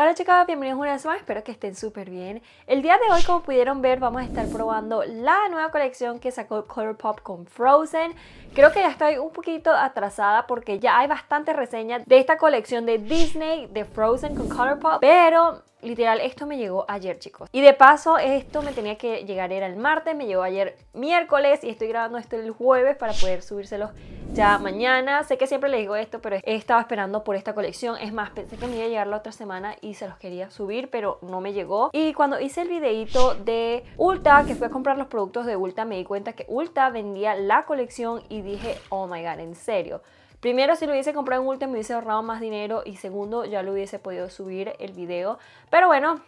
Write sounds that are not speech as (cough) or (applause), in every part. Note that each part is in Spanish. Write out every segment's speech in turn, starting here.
Hola chicas, bienvenidos una vez más, espero que estén súper bien. El día de hoy, como pudieron ver, vamos a estar probando la nueva colección que sacó Colourpop con Frozen. Creo que ya estoy un poquito atrasada porque ya hay bastantes reseñas de esta colección de Disney, de Frozen con Colourpop, pero Literal, esto me llegó ayer, chicos. Y de paso, esto me tenía que llegar, era el martes, me llegó ayer miércoles y estoy grabando esto el jueves para poder subírselos ya mañana. Sé que siempre les digo esto, pero estaba esperando por esta colección. Es más, pensé que me iba a llegar la otra semana y se los quería subir, pero no me llegó. Y cuando hice el videito de Ulta, que fui a comprar los productos de Ulta, me di cuenta que Ulta vendía la colección y dije, oh my god, en serio. Primero, si lo hubiese comprado en último me hubiese ahorrado más dinero y segundo, ya lo hubiese podido subir el video. Pero bueno,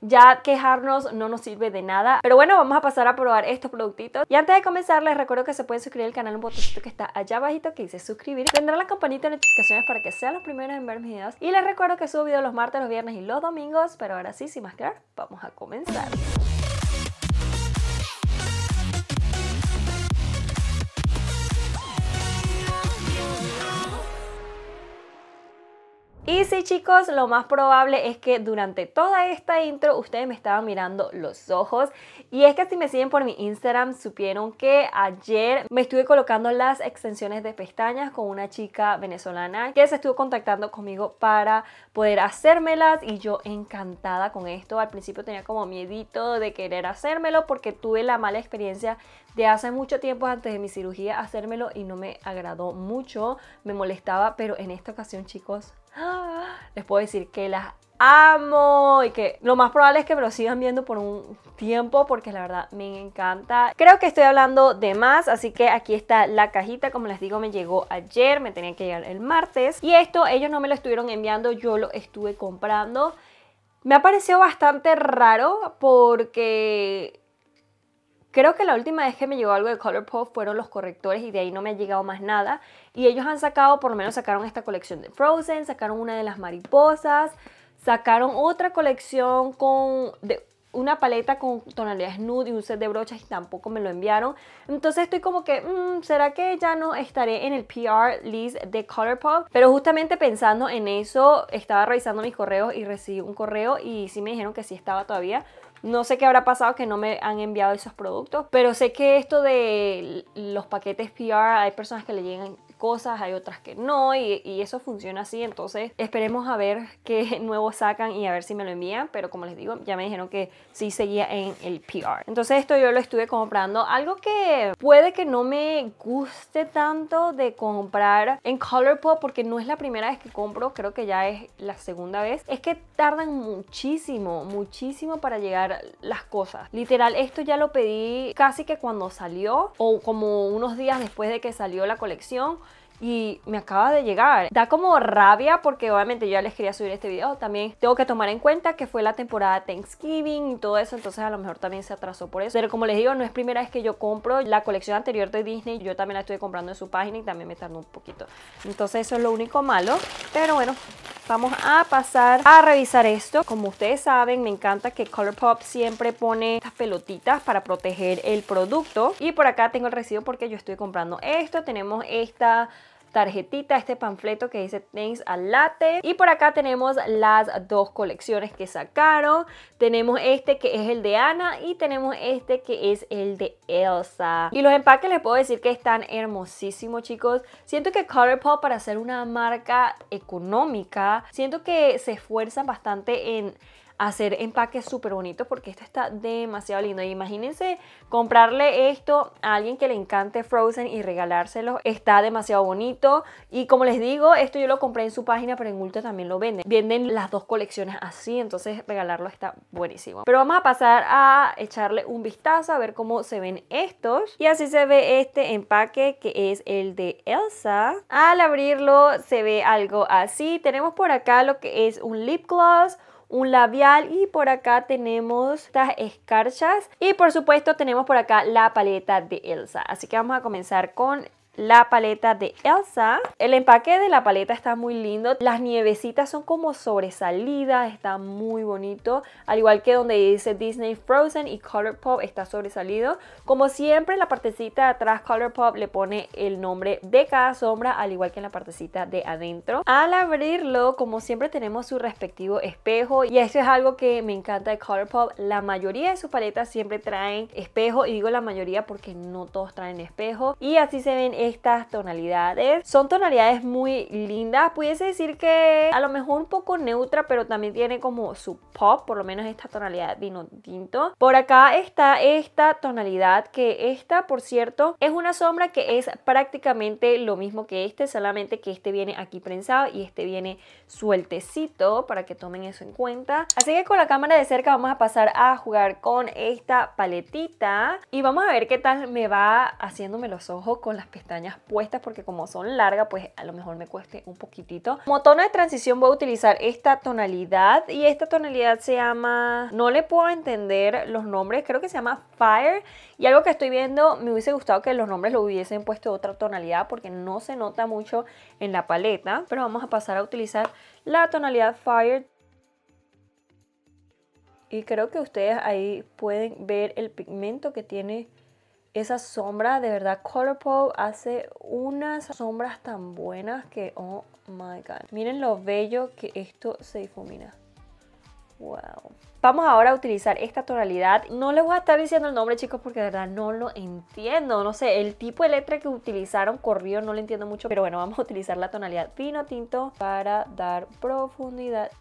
ya quejarnos no nos sirve de nada. Pero bueno, vamos a pasar a probar estos productitos. Y antes de comenzar, les recuerdo que se pueden suscribir al canal un botoncito que está allá abajito que dice suscribir. Tendrán la campanita de notificaciones para que sean los primeros en ver mis videos. Y les recuerdo que subo videos los martes, los viernes y los domingos. Pero ahora sí, sin más que vamos a comenzar. Y sí chicos, lo más probable es que durante toda esta intro ustedes me estaban mirando los ojos y es que si me siguen por mi Instagram supieron que ayer me estuve colocando las extensiones de pestañas con una chica venezolana que se estuvo contactando conmigo para poder hacérmelas y yo encantada con esto. Al principio tenía como miedito de querer hacérmelo porque tuve la mala experiencia de hace mucho tiempo antes de mi cirugía hacérmelo y no me agradó mucho, me molestaba, pero en esta ocasión chicos, (gasps) les puedo decir que las amo y que lo más probable es que me lo sigan viendo por un tiempo porque la verdad me encanta. Creo que estoy hablando de más, así que aquí está la cajita, como les digo me llegó ayer, me tenía que llegar el martes y esto ellos no me lo estuvieron enviando, yo lo estuve comprando. Me ha parecido bastante raro porque Creo que la última vez que me llegó algo de Colourpop fueron los correctores y de ahí no me ha llegado más nada. Y ellos han sacado, por lo menos sacaron esta colección de Frozen, sacaron una de las mariposas, sacaron otra colección con... una paleta con tonalidades nude y un set de brochas y tampoco me lo enviaron. Entonces estoy como que, mm, ¿será que ya no estaré en el PR list de Colourpop? Pero justamente pensando en eso, estaba revisando mis correos y recibí un correo y sí me dijeron que sí estaba todavía. No sé qué habrá pasado que no me han enviado esos productos, pero sé que esto de los paquetes PR hay personas que le llegan cosas, hay otras que no, y, eso funciona así. Entonces, esperemos a ver qué (laughs) nuevo sacan y a ver si me lo envían. Pero como les digo, ya me dijeron que sí seguía en el PR. Entonces, esto yo lo estuve comprando. Algo que puede que no me guste tanto de comprar en Colourpop, porque no es la primera vez que compro, creo que ya es la segunda vez, es que tardan muchísimo, muchísimo para llegar las cosas. Literal, esto ya lo pedí casi que cuando salió o como unos días después de que salió la colección y me acaba de llegar. Da como rabia porque obviamente yo ya les quería subir este video. También tengo que tomar en cuenta que fue la temporada Thanksgiving y todo eso, entonces a lo mejor también se atrasó por eso. Pero como les digo, no es primera vez que yo compro. La colección anterior de Disney yo también la estuve comprando en su página y también me tardó un poquito. Entonces eso es lo único malo, pero bueno, Vamos a pasar a revisar esto. Como ustedes saben, me encanta que Colourpop siempre pone estas pelotitas para proteger el producto. Y por acá tengo el recibo porque yo estoy comprando esto. Tenemos esta tarjetita, este panfleto que dice Thanks a Latte. Y por acá tenemos las dos colecciones que sacaron. Tenemos este que es el de Ana y tenemos este que es el de Elsa. Y los empaques les puedo decir que están hermosísimos, chicos. Siento que Colourpop para ser una marca económica, siento que se esfuerzan bastante en hacer empaques súper bonitos porque esto está demasiado lindo. Y imagínense comprarle esto a alguien que le encante Frozen y regalárselo. Está demasiado bonito. Y como les digo, esto yo lo compré en su página, pero en Ulta también lo venden. Venden las dos colecciones así, entonces regalarlo está buenísimo. Pero vamos a pasar a echarle un vistazo a ver cómo se ven estos. Y así se ve este empaque que es el de Elsa. Al abrirlo se ve algo así. Tenemos por acá lo que es un lip gloss, un labial y por acá tenemos estas escarchas y por supuesto tenemos por acá la paleta de Elsa. Así que vamos a comenzar con la paleta de Elsa. El empaque de la paleta está muy lindo. Las nievecitas son como sobresalidas, está muy bonito. Al igual que donde dice Disney Frozen y pop está sobresalido. Como siempre, en la partecita de atrás pop le pone el nombre de cada sombra, al igual que en la partecita de adentro. Al abrirlo, como siempre, tenemos su respectivo espejo. Y eso es algo que me encanta de Colourpop. La mayoría de sus paletas siempre traen espejo. Y digo la mayoría porque no todos traen espejo. Y así se ven estas tonalidades. Son tonalidades muy lindas. Pudiese decir que a lo mejor un poco neutra, pero también tiene como su pop, por lo menos esta tonalidad vino tinto. Por acá está esta tonalidad, que esta, por cierto, es una sombra que es prácticamente lo mismo que este, solamente que este viene aquí prensado y este viene sueltecito, para que tomen eso en cuenta. Así que con la cámara de cerca vamos a pasar a jugar con esta paletita y vamos a ver qué tal me va haciéndome los ojos con las pestañas puestas porque como son largas, pues a lo mejor me cueste un poquitito. Como tono de transición voy a utilizar esta tonalidad y esta tonalidad se llama... No le puedo entender los nombres, creo que se llama Fire. Y algo que estoy viendo, me hubiese gustado que los nombres lo hubiesen puesto otra tonalidad porque no se nota mucho en la paleta. Pero vamos a pasar a utilizar la tonalidad Fire y creo que ustedes ahí pueden ver el pigmento que tiene esa sombra, de verdad, Colourpop hace unas sombras tan buenas que, oh my god. Miren lo bello que esto se difumina. Wow. Vamos ahora a utilizar esta tonalidad. No les voy a estar diciendo el nombre, chicos, porque de verdad no lo entiendo. No sé, el tipo de letra que utilizaron corrió, no lo entiendo mucho. Pero bueno, vamos a utilizar la tonalidad vino tinto para dar profundidad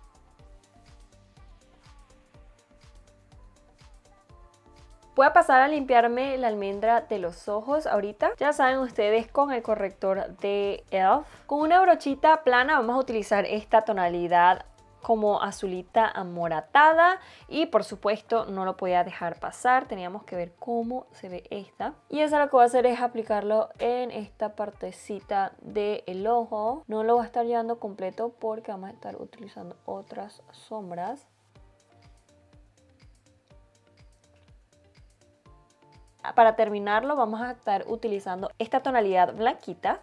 Voy a pasar a limpiarme la almendra de los ojos ahorita. Ya saben ustedes con el corrector de ELF. Con una brochita plana vamos a utilizar esta tonalidad como azulita amoratada y por supuesto no lo podía dejar pasar, teníamos que ver cómo se ve esta. Y eso lo que voy a hacer es aplicarlo en esta partecita del ojo, no lo voy a estar llevando completo porque vamos a estar utilizando otras sombras. Para terminarlo vamos a estar utilizando esta tonalidad blanquita.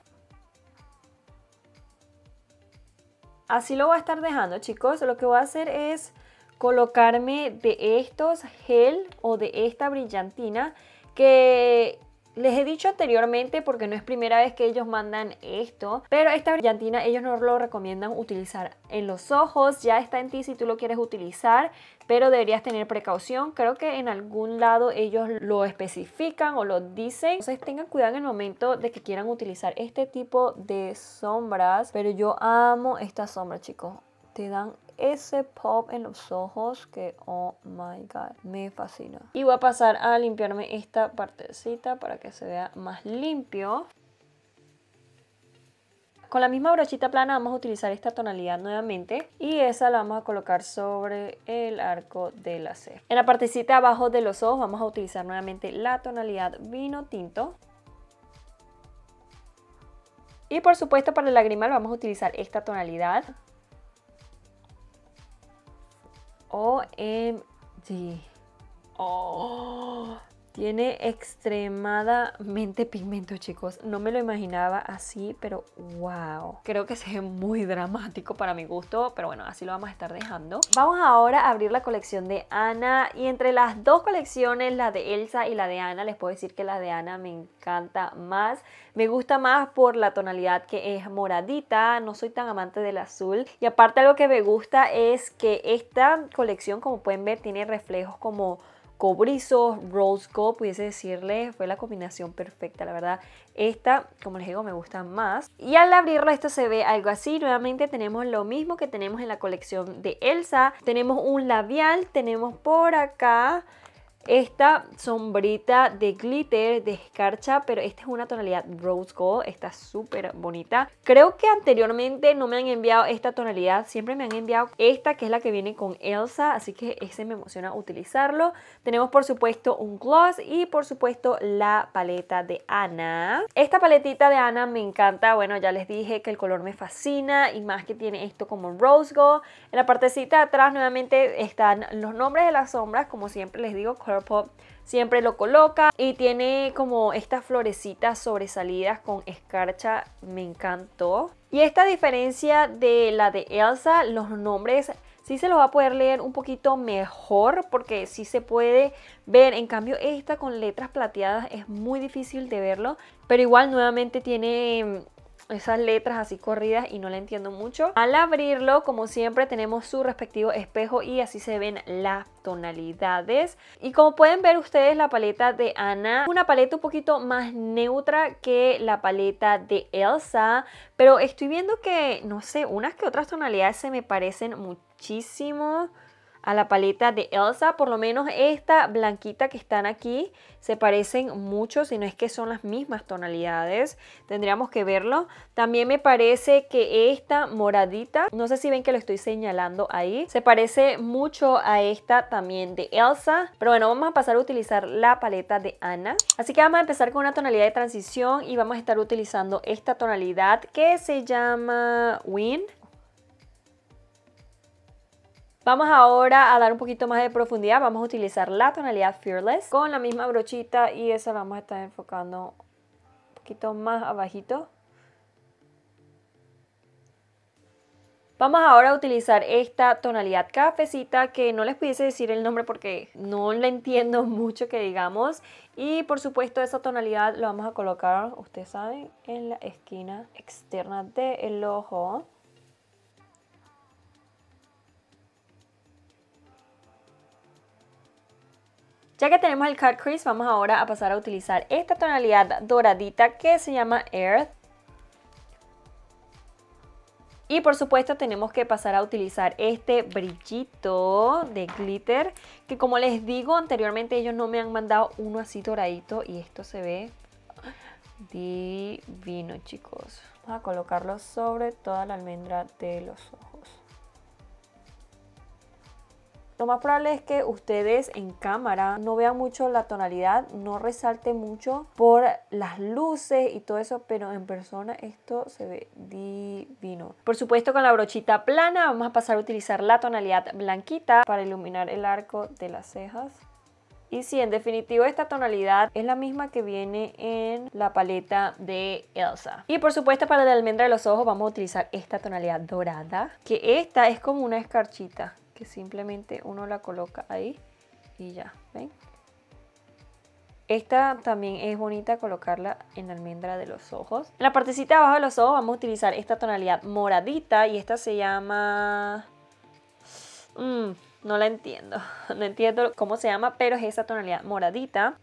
Así lo voy a estar dejando chicos, lo que voy a hacer es colocarme de estos gel o de esta brillantina que les he dicho anteriormente porque no es primera vez que ellos mandan esto, pero esta brillantina ellos no lo recomiendan utilizar en los ojos, ya está en ti si tú lo quieres utilizar, pero deberías tener precaución, creo que en algún lado ellos lo especifican o lo dicen, entonces tengan cuidado en el momento de que quieran utilizar este tipo de sombras, pero yo amo esta sombra chicos, te dan ese pop en los ojos que, oh my god, me fascina. Y voy a pasar a limpiarme esta partecita para que se vea más limpio. Con la misma brochita plana vamos a utilizar esta tonalidad nuevamente y esa la vamos a colocar sobre el arco de la ceja. En la partecita abajo de los ojos vamos a utilizar nuevamente la tonalidad vino tinto. Y por supuesto para el lagrimal vamos a utilizar esta tonalidad OMG. Oh, Tiene extremadamente pigmento, chicos. No me lo imaginaba así, pero wow. Creo que se ve muy dramático para mi gusto, pero bueno, así lo vamos a estar dejando. Vamos ahora a abrir la colección de Ana. Y entre las dos colecciones, la de Elsa y la de Ana, les puedo decir que la de Ana me encanta más. Me gusta más por la tonalidad que es moradita. No soy tan amante del azul. Y aparte algo que me gusta es que esta colección, como pueden ver, tiene reflejos como cobrizos, rose gold, pudiese decirle, fue la combinación perfecta, la verdad. Esta, como les digo, me gusta más. Y al abrirlo esto se ve algo así, nuevamente tenemos lo mismo que tenemos en la colección de Elsa. Tenemos un labial, tenemos por acá esta sombrita de glitter, de escarcha, pero esta es una tonalidad rose gold, está súper bonita. Creo que anteriormente no me han enviado esta tonalidad, siempre me han enviado esta que es la que viene con Elsa, así que ese me emociona utilizarlo. Tenemos por supuesto un gloss y por supuesto la paleta de Ana. Esta paletita de Ana me encanta, bueno ya les dije que el color me fascina y más que tiene esto como rose gold. En la partecita de atrás nuevamente están los nombres de las sombras, como siempre les digo, color siempre lo coloca y tiene como estas florecitas sobresalidas con escarcha, me encantó. Y esta diferencia de la de Elsa, los nombres sí se los va a poder leer un poquito mejor porque sí se puede ver. En cambio esta con letras plateadas es muy difícil de verlo, pero igual nuevamente tiene esas letras así corridas y no la entiendo mucho. Al abrirlo, como siempre, tenemos su respectivo espejo y así se ven las tonalidades. Y como pueden ver ustedes, la paleta de Ana, una paleta un poquito más neutra que la paleta de Elsa, pero estoy viendo que, no sé, unas que otras tonalidades se me parecen muchísimo a la paleta de Elsa. Por lo menos esta blanquita que están aquí se parecen mucho, si no es que son las mismas tonalidades. Tendríamos que verlo. También me parece que esta moradita, no sé si ven que lo estoy señalando ahí, se parece mucho a esta también de Elsa. Pero bueno, vamos a pasar a utilizar la paleta de Ana. Así que vamos a empezar con una tonalidad de transición y vamos a estar utilizando esta tonalidad que se llama Win. Vamos ahora a dar un poquito más de profundidad. Vamos a utilizar la tonalidad Fearless con la misma brochita y esa vamos a estar enfocando un poquito más abajito. Vamos ahora a utilizar esta tonalidad cafecita que no les pudiese decir el nombre porque no la entiendo (laughs) mucho que digamos. Y por supuesto esa tonalidad la vamos a colocar, ustedes saben, en la esquina externa del ojo. Ya que tenemos el Cut Crease, vamos ahora a pasar a utilizar esta tonalidad doradita que se llama Earth. Y por supuesto tenemos que pasar a utilizar este brillito de glitter, que como les digo anteriormente ellos no me han mandado uno así doradito y esto se ve divino chicos. Vamos a colocarlo sobre toda la almendra de los ojos. Lo más probable es que ustedes en cámara no vean mucho la tonalidad, no resalte mucho por las luces y todo eso, pero en persona esto se ve divino. Por supuesto con la brochita plana vamos a pasar a utilizar la tonalidad blanquita para iluminar el arco de las cejas. Y sí, en definitivo esta tonalidad es la misma que viene en la paleta de Elsa. Y por supuesto para la almendra de los ojos vamos a utilizar esta tonalidad dorada, que esta es como una escarchita que simplemente uno la coloca ahí y ya, ¿ven? Esta también es bonita colocarla en la almendra de los ojos. En la partecita abajo de los ojos vamos a utilizar esta tonalidad moradita y esta se llama... Mm, no la entiendo, (laughs) no entiendo cómo se llama, pero es esta tonalidad moradita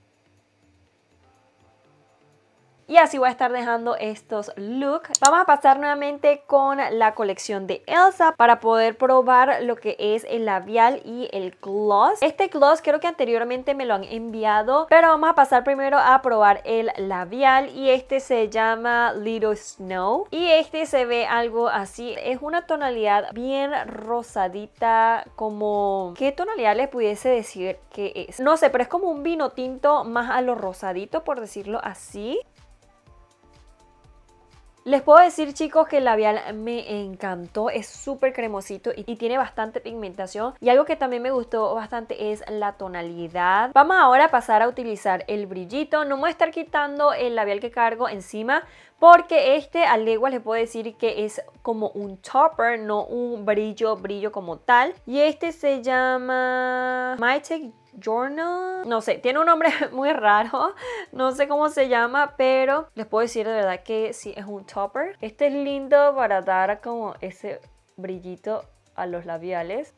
y así voy a estar dejando estos looks. Vamos a pasar nuevamente con la colección de Elsa para poder probar lo que es el labial y el gloss. Este gloss creo que anteriormente me lo han enviado, pero vamos a pasar primero a probar el labial y este se llama Little Snow y este se ve algo así. Es una tonalidad bien rosadita como... ¿Qué tonalidad les pudiese decir que es? No sé, pero es como un vino tinto más a lo rosadito por decirlo así. Les puedo decir chicos que el labial me encantó, es súper cremosito y tiene bastante pigmentación y algo que también me gustó bastante es la tonalidad. Vamos ahora a pasar a utilizar el brillito, no voy a estar quitando el labial que cargo encima porque este al igual les puedo decir que es como un topper, no un brillo, brillo como tal. Y este se llama My Journal, no sé, tiene un nombre (laughs) muy raro, no sé cómo se llama, pero les puedo decir de verdad que sí es un topper. Este es lindo para dar como ese brillito a los labiales.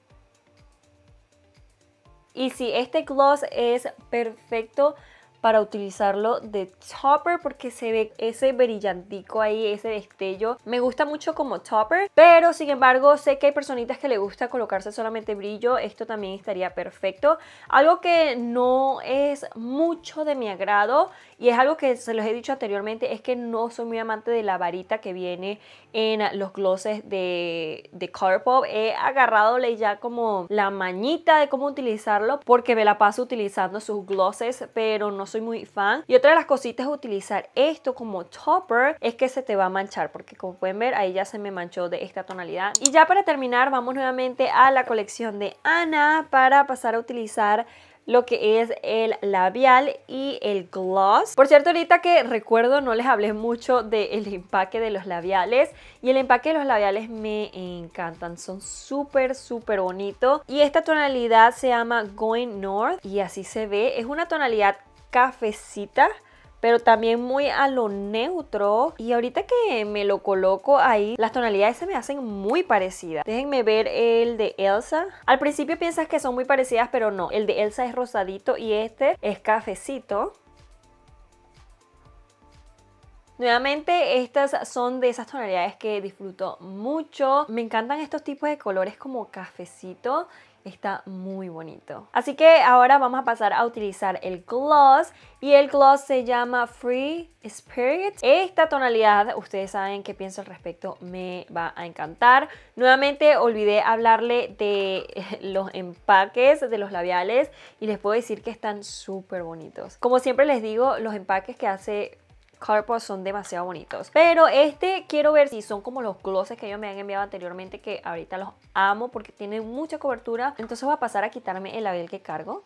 Y sí, este gloss es perfecto para utilizarlo de topper porque se ve ese brillantico ahí, ese destello. Me gusta mucho como topper, pero sin embargo sé que hay personitas que le gusta colocarse solamente brillo. Esto también estaría perfecto. Algo que no es mucho de mi agrado y es algo que se los he dicho anteriormente, es que no soy muy amante de la varita que viene en los glosses de, de Pop. He agarrado ya como la mañita de cómo utilizarlo porque me la paso utilizando sus glosses, pero no soy muy fan. Y otra de las cositas de utilizar esto como topper es que se te va a manchar porque como pueden ver ahí ya se me manchó de esta tonalidad. Y ya para terminar vamos nuevamente a la colección de Ana para pasar a utilizar lo que es el labial y el gloss. Por cierto, ahorita que recuerdo no les hablé mucho del empaque de los labiales y el empaque de los labiales me encantan, son súper súper bonitos y esta tonalidad se llama Going North y así se ve, es una tonalidad cafecita pero también muy a lo neutro. Y ahorita que me lo coloco ahí, las tonalidades se me hacen muy parecidas. Déjenme ver el de Elsa. Al principio piensas que son muy parecidas, pero no. El de Elsa es rosadito y este es cafecito. Nuevamente, estas son de esas tonalidades que disfruto mucho. Me encantan estos tipos de colores como cafecito está muy bonito. Así que ahora vamos a pasar a utilizar el gloss y el gloss se llama Free Spirit. Esta tonalidad, ustedes saben qué pienso al respecto, me va a encantar. Nuevamente olvidé hablarle de (laughs) los empaques de los labiales y les puedo decir que están súper bonitos. Como siempre les digo, los empaques que hace son demasiado bonitos. Pero este quiero ver si son como los glosses que ellos me han enviado anteriormente, que ahorita los amo porque tienen mucha cobertura. Entonces voy a pasar a quitarme el labial que cargo.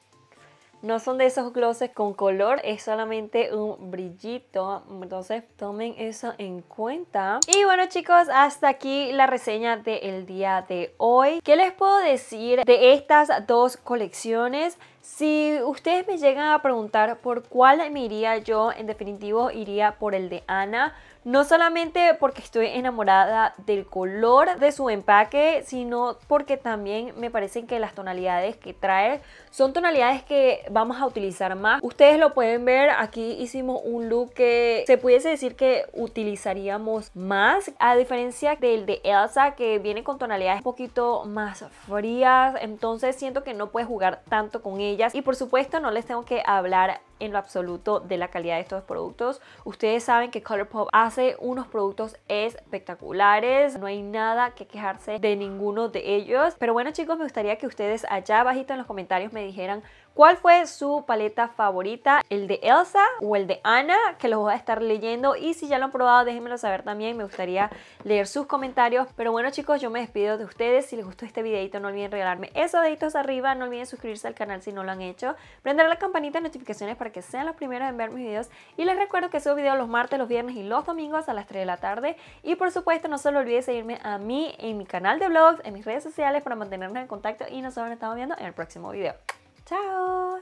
No son de esos glosses con color, es solamente un brillito, entonces tomen eso en cuenta. Y bueno chicos, hasta aquí la reseña del día de hoy. ¿Qué les puedo decir de estas dos colecciones? Si ustedes me llegan a preguntar por cuál me iría yo, en definitivo iría por el de Ana. No solamente porque estoy enamorada del color de su empaque, sino porque también me parecen que las tonalidades que trae son tonalidades que vamos a utilizar más. Ustedes lo pueden ver, aquí hicimos un look que se pudiese decir que utilizaríamos más, a diferencia del de Elsa que viene con tonalidades un poquito más frías, entonces siento que no puedes jugar tanto con ella y por supuesto no les tengo que hablar en lo absoluto de la calidad de estos productos. Ustedes saben que Colourpop hace unos productos espectaculares, no hay nada que quejarse de ninguno de ellos. Pero bueno chicos, me gustaría que ustedes allá bajito en los comentarios me dijeran ¿Cuál fue su paleta favorita? ¿El de Elsa o el de Anna? Que los voy a estar leyendo y si ya lo han probado déjenmelo saber también, me gustaría leer sus comentarios. Pero bueno chicos, yo me despido de ustedes, si les gustó este videito no olviden regalarme esos deditos arriba, no olviden suscribirse al canal si no lo han hecho, prender la campanita de notificaciones para que sean los primeros en ver mis videos y les recuerdo que subo videos los martes, los viernes y los domingos a las 3 de la tarde y por supuesto no se olviden seguirme a mí en mi canal de vlogs, en mis redes sociales para mantenernos en contacto y nosotros nos estado viendo en el próximo video. Ciao!